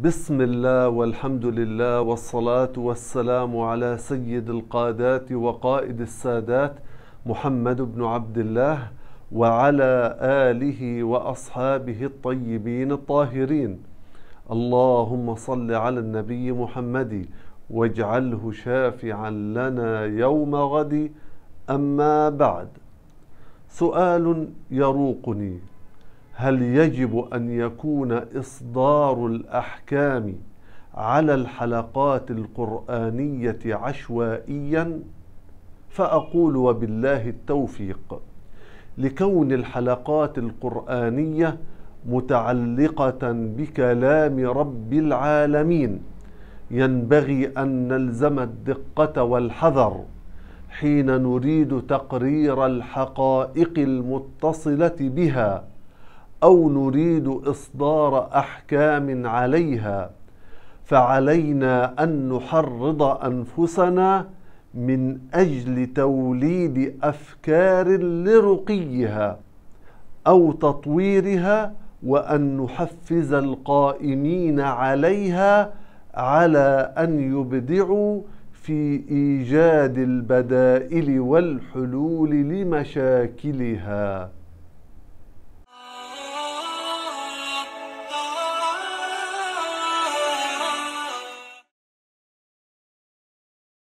بسم الله والحمد لله والصلاة والسلام على سيد القادات وقائد السادات محمد بن عبد الله وعلى آله وأصحابه الطيبين الطاهرين اللهم صل على النبي محمد واجعله شافعا لنا يوم غد أما بعد سؤال يروقني هل يجب أن يكون إصدار الأحكام على الحلقات القرآنية عشوائيا؟ فأقول وبالله التوفيق لكون الحلقات القرآنية متعلقة بكلام رب العالمين ينبغي أن نلزم الدقة والحذر حين نريد تقرير الحقائق المتصلة بها او نريد اصدار احكام عليها فعلينا ان نحرض انفسنا من اجل توليد افكار لرقيها او تطويرها وان نحفز القائمين عليها على ان يبدعوا في ايجاد البدائل والحلول لمشاكلها